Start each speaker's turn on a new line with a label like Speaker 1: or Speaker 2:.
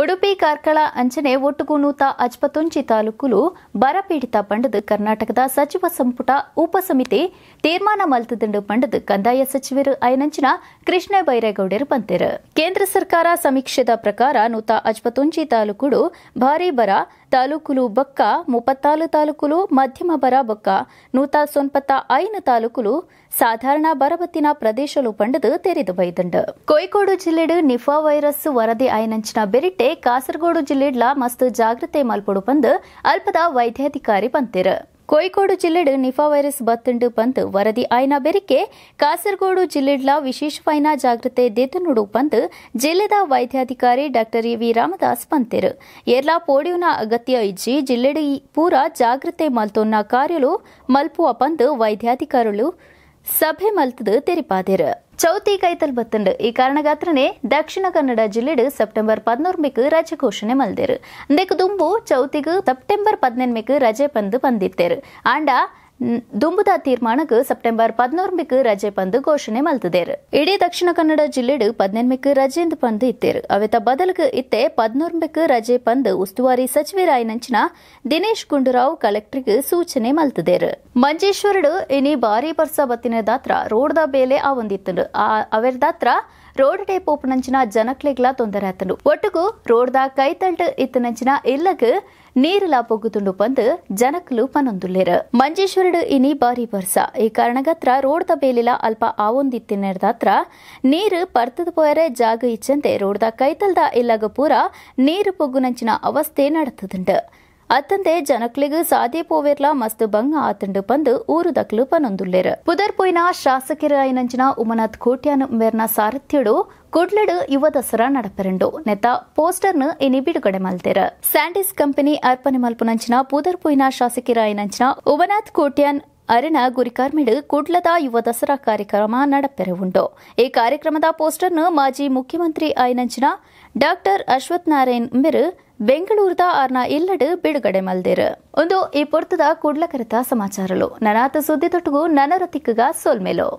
Speaker 1: ಉಡುಪಿ ಕಾರ್ಕಳ ಅಂಚನೆ ಒಟ್ಟುಗೂನೂತ ಅಜ್ಪತುಂಚಿ ತಾಲೂಕುಲು ಬರಪೀಡಿತ ಪಂಡದ ಕರ್ನಾಟಕದ ಸಚಿವ ಸಂಪುಟ ಉಪಸಮಿತಿ ತೀರ್ಮಾನ ಮಲ್ತದಂಡು ಪಂಡದ ಕಂದಾಯ ಸಚಿವರು ಅಯನಂಚಿನ ಕೃಷ್ಣ ಬೈರೇಗೌಡರು ಬಂದರು ಕೇಂದ್ರ ಸರ್ಕಾರ ಸಮೀಕ್ಷೆದ ಪ್ರಕಾರ ನೂತ ಅಜ್ಪತುಂಚಿ ತಾಲೂಕುಡು ಭಾರೀ ಬರ ತಾಲೂಕುಲು ಬೊಕ್ಕ ಮುಪ್ಪತ್ತಾಲು ತಾಲೂಕುಲು ಮಧ್ಯಮ ಬರ ಬಕ್ಕ ನೂತ ಸೊನ್ಪತ್ತ ಐನ ತಾಲೂಕುಲು ಸಾಧಾರಣ ಬರಬತ್ತಿನ ಪ್ರದೇಶಲು ಪಂಡದು ತೆರೆದು ಬೈದಂಡು ಕೋಯಿಕೋಡು ಜಿಲ್ಲೆಡು ನಿಫಾ ವೈರಸ್ ವರದಿ ಐನಂಚಿನ ಬೆರಿಟ್ಟೆ ಕಾಸರಗೋಡು ಜಿಲ್ಲೆಡ್ಲ ಮಸ್ತ್ ಜಾಗೃತೆ ಮಲ್ಪಡು ಪಂದು ಅಲ್ಪದ ವೈದ್ಯಾಧಿಕಾರಿ ಬಂತೇರು ಕೋಯಿಕೋಡು ಜಿಲ್ಲೆಡ್ ನಿಫಾ ವೈರಸ್ ಬತ್ತಂಡು ಪಂತ್ ವರದಿ ಆಯ್ನ ಬೆರಿಕೆ ಕಾಸರಗೋಡು ಜಿಲ್ಲೆಡ್ಲ ಪೈನ ಜಾಗೃತೆ ನುಡು ಪಂತ್ ಜಿಲ್ಲೆದ ವೈದ್ಯಾಧಿಕಾರಿ ಡಾಕ್ಟರ್ ಎ ವಿ ರಾಮದಾಸ್ ಪಂತೆರು ಏರ್ಲಾ ಪೋಡಿಯುನ ಅಗತ್ಯ ಇಜ್ಜಿ ಜಿಲ್ಲೆಡಿ ಪೂರ ಜಾಗೃತೆ ಮಲ್ತೊನ್ನ ಕಾರ್ಯಲು ಮಲ್ಪುವ ಪಂತ್ ವೈದ್ಯಾಧಿಕಾರುಲು ಸಭೆ ಮಲ್ತದು ತೆರಿಪಾದೆರು ಚೌತಿ ಕೈತಲ್ ಬತ್ತಂಡ್ ಈ കാരണഗാത്രനെ ದಕ್ಷಿಣ ಕನ್ನಡ ಜಿಲ್ಲೆಡ್ ಸೆಪ್ಟೆಂಬರ್ ಪದ್ಮೂರ್ಮಿಕ್ ರಜೆ ಘೋಷಣೆ ಮಲ್ದೇರು ಅಂದೆಕ್ ದುಂಬು ಚೌತಿಗ್ ಸೆಪ್ಟೆಂಬರ್ ಮೇಕ್ ರಜೆ ಪಂದು ಬಂದಿತ್ತೇರು ಆಂಡ ದುಂಬುದ ತೀರ್ಮಾನಕ್ಕ ಸೆಪ್ಟೆಂಬರ್ ಪದ್ನೊಂಬಕ್ಕೆ ರಜೆ ಪಂದು ಘೋಷಣೆ ಮಲ್ತದೇರ್ ಇಡೀ ದಕ್ಷಿಣ ಕನ್ನಡ ಜಿಲ್ಲೆಡು ಪದಿನೆಂಟಕ್ಕೆ ರಜೆಯಿಂದ ಪಂದು ಇತ್ತೇರು ಅವೆತ ಬದಲಕ ಇತ್ತೆ ಪದ್ನೊಂಬಕ್ಕೆ ರಜೆ ಪಂದು ಉಸ್ತುವಾರಿ ನಂಚಿನ ದಿನೇಶ್ ಗುಂಡೂರಾವ್ ಕಲೆಕ್ಟರ್ಗೆ ಸೂಚನೆ ಮಲ್ತದೇರು ಮಂಜೇಶ್ವರಡು ಇನಿ ಭಾರಿ ಬರ್ಸ ಬತ್ತಿನ ದಾತ್ರ ರೋಡ್ದ ಬೇಲೆ ಆ ಒಂದಿತ್ತು ದಾತ್ರ ರೋಡ್ ಟೈಪ್ ಉಪ್ಪುನಂಚಿನ ಜನಕ್ಲೆಗ್ಲ ತೊಂದರೆ ಆತನು ಒಟ್ಟುಗು ರೋಡ್ದ ಕೈತಲ್ಟ್ ಇತ್ತನಂಚಿನ ಇಲ್ಲಗ್ ನೀರುಲ ಪೊಗ್ಗುತುಂಡು ಪಂದು ಜನಕ್ಲು ಪನೊಂದುಲ್ಲೆರ್ ಮಂಜೇಶ್ವರಡು ಇನಿ ಬಾರಿ ಬರ್ಸ ಈ ಕಾರಣಗತ್ರ ರೋಡ್ದ ಬೇಲಿಲ ಅಲ್ಪ ಆವೊಂದಿತ್ತಿನೆರ್ದತ್ರ ನೀರು ಪರ್ತದ ಪೋಯರೆ ಜಾಗ ಇಚ್ಚಂತೆ ರೋಡ್ದ ಕೈತಲ್ದ ಇಲ್ಲಗ ಪೂರ ನೀರು ಪೊಗ್ಗುನಂಚಿನ ಅವಸ್ಥೆ ನಡತದುಂಡು ಅತ್ತಂದೆ ಜನಕ್ಲೆಗ್ ಸಾದಿ ಪೋವೆರ್ಲ ಮಸ್ತ್ ಬಂಗ ಆತಂಡು ಪಂದ್ ಊರು ದಕ್ಲು ಪನೊಂದುಲ್ಲೆರ್ ಪುದರ್ಪೊಯ್ನ ಶಾಸಕರ ಐನಂಚಿನ ಉಮನಾಥ್ ಕೋಟ್ಯಾನ್ ಮೇರ್ನ ಸಾರಥ್ಯಡು ಕುಡ್ಲಡು ಯುವ ದಸರಾ ನಡಪೆರಂಡು ನೆತ್ತ ಪೋಸ್ಟರ್ನ ಇನಿ ಬಿಡುಗಡೆ ಮಲ್ತೆರ ಸ್ಯಾಂಡಿಸ್ ಕಂಪನಿ ಅರ್ಪಣೆ ಮಲ್ಪುನಂಚಿನ ಪುದರ್ ಶಾಸಕರ ಶಾಸಕಿರಾಯಿನಂಚಿನ ಉಮನಾಥ್ ಕೋಟ್ಯಾನ್ ಅರಣ ಗುರಿಕಾರ್ಮಿಡ್ ಕುಡ್ಲದ ಯುವ ದಸರಾ ಕಾರ್ಯಕ್ರಮ ಉಂಡು ಈ ಕಾರ್ಯಕ್ರಮದ ಪೋಸ್ಟರ್ನ ಮಾಜಿ ಮುಖ್ಯಮಂತ್ರಿ ಐನಂಚಿನ ಡಾಕ್ಟರ್ ಅಶ್ವಥ್ ನಾರಾಯಣ್ ಮಿರ್ ಬೆಂಗಳೂರದ ಆರ್ನ ಇಲ್ಲಡು ಬಿಡುಗಡೆ ಮಲ್ದೇರು ಒಂದು ಈ ಪುರ್ತದ ಕುಡ್ಲಕರಿತ ಸಮಾಚಾರಲು ನನಾತ ಸುದ್ದಿ ನನರ ತಿಕ್ಕಗ ಸೋಲ್ಮೇಲೋ